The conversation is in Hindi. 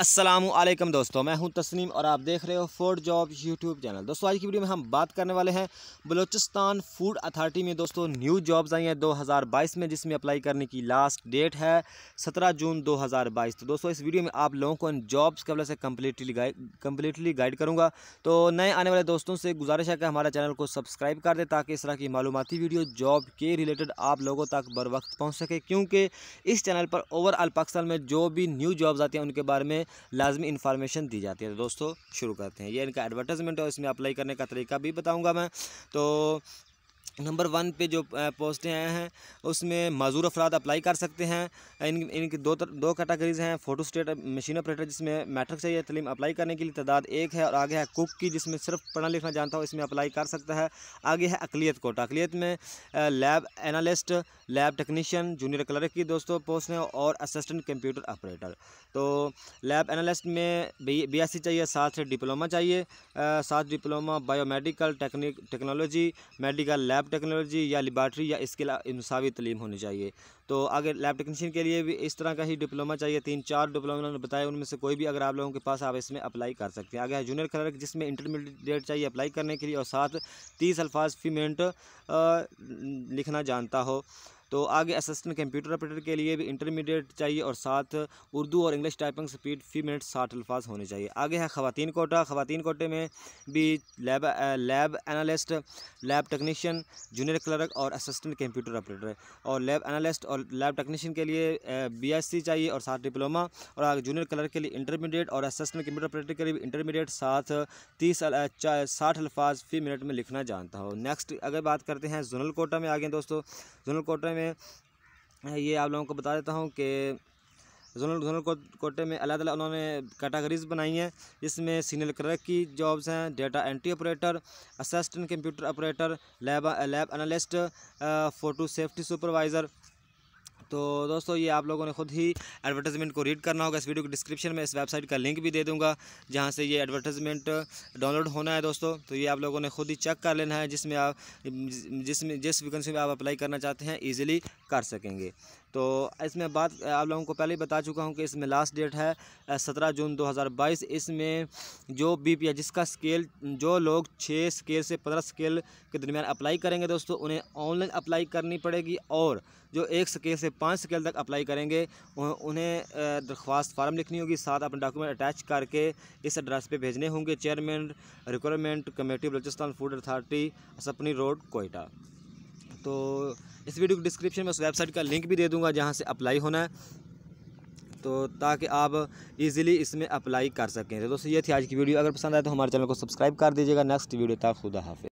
असलम दोस्तों मैं हूं तस्नीम और आप देख रहे हो फूड जॉब यूट्यूब चैनल दोस्तों आज की वीडियो में हम बात करने वाले हैं बलूचिस्तान फूड अथॉरिटी में दोस्तों न्यू जॉब्स आई हैं 2022 में जिसमें अप्लाई करने की लास्ट डेट है 17 जून 2022 तो दोस्तों इस वीडियो में आप लोगों को इन जॉब्स के वाले से कम्प्लीटली गाइड कम्प्लीटली गाइड करूँगा तो नए आने वाले दोस्तों से गुजारिश है कि हमारे चैनल को सब्सक्राइब कर दें ताकि इस तरह की मालूमती वीडियो जॉब के रिलेटेड आप लोगों तक बर वक्त पहुँच सके क्योंकि इस चैनल पर ओवरऑल पाकिस्तान में जो भी न्यू जॉब्स आती हैं उनके बारे में में लाजमी इन्फॉर्मेशन दी जाती है तो दोस्तों शुरू करते हैं ये इनका एडवर्टाइजमेंट है इसमें अप्लाई करने का तरीका भी बताऊँगा मैं तो नंबर वन पे जो पोस्टें आए हैं उसमें मज़ूर अफराद अप्लाई कर सकते हैं इन इनकी दो तर, दो कैटेगरीज़ हैं फ़ोटो स्टेट मशीन ऑपरेटर जिसमें मैट्रिक चाहिए तलीम अप्लाई करने के लिए तादाद एक है और आगे है कुक की जिसमें सिर्फ पढ़ना लिखना जानता हो इसमें अप्लाई कर सकता है आगे है अकलीत कोटा अकलीत में lab analyst lab technician junior clerk की दोस्तों पोस्ट हैं और असिस्टेंट कंप्यूटर ऑपरेटर तो लैब एनालिस्ट में बी एस चाहिए साथ डिप्लोमा चाहिए साथ diploma biomedical technique technology medical lab lab technology या लेबार्ट्री या इसके मसावी तलीम होनी चाहिए तो अगर लैब टेक्नीशियन के लिए भी इस तरह का ही डिप्लोमा चाहिए तीन चार डिप्लोमा उन्होंने बताया उनमें से कोई भी अगर आप लोगों के पास आप इसमें अप्लाई कर सकते हैं अगर है जूनियर क्लर्क जिसमें इंटरमीडिएट चाहिए अप्लाई करने के लिए और साथ तीस अल्फाज फीमेंट लिखना जानता हो तो आगे असिस्टेंट कंप्यूटर ऑपरेटर के लिए भी इंटरमीडिएट चाहिए और साथ उर्दू और इंग्लिश टाइपिंग स्पीड फी मिनट साठ अल्फाज होने चाहिए आगे है ख़वान कोटा ख़वान कोटे में भी lab lab analyst lab technician junior clerk और असिस्टेंट कंप्यूटर ऑपरेटर और लैब एनालिस्ट और लैब टेक्नीशियन के लिए बी चाहिए और साथ डिप्लोमा और आगे जूनियर क्लर्क के लिए इंटरमीडिएट और असिस्टेंट कंप्यूटर ऑपरेटर के लिए इंटरमीडिएट साथ तीस साठ अल्फाज फी मिनट में लिखना जानता हो नेक्स्ट अगर बात करते हैं जोनल कोटा में आगे दोस्तों जोनल कोटा में में ये आप लोगों को बता देता हूँ कि जोनल जोनल को, कोटे में अलग अलग उन्होंने कैटागरीज बनाई हैं इसमें सीनियर क्लर्क की जॉब्स हैं data entry operator assistant computer operator lab lab analyst photo safety supervisor तो दोस्तों ये आप लोगों ने खुद ही एडवर्टाइजमेंट को रीड करना होगा इस वीडियो के डिस्क्रिप्शन में इस वेबसाइट का लिंक भी दे दूंगा जहाँ से ये एडवर्टाइजमेंट डाउनलोड होना है दोस्तों तो ये आप लोगों ने खुद ही चेक कर लेना है जिसमें आप जिसमें जिस वैकेंसी में आप अप्लाई करना चाहते हैं ईजिली कर सकेंगे तो इसमें बात आप लोगों को पहले ही बता चुका हूँ कि इसमें लास्ट डेट है सत्रह जून दो इसमें जो बी पी जिसका स्केल जो लोग छः स्केल से पंद्रह स्केल के दरमियान अप्लाई करेंगे दोस्तों उन्हें ऑनलाइन अप्लाई करनी पड़ेगी और जो एक स्केल से पाँच स्केल तक अप्लाई करेंगे उन्हें दरख्वास्त फार्म लिखनी होगी साथ अपने डॉक्यूमेंट अटैच करके इस एड्रेस पर भेजने होंगे chairman requirement committee Balochistan food authority Sapni road Quetta तो इस वीडियो की डिस्क्रिप्शन में उस वेबसाइट का लिंक भी दे दूँगा जहाँ से अप्लाई होना है तो ताकि आप इजीली इसमें अप्लाई कर सकें तो दोस्तों ये थी आज की वीडियो अगर पसंद आए तो हमारे चैनल को सब्सक्राइब कर दीजिएगा नेक्स्ट वीडियो तक खुदा हाफि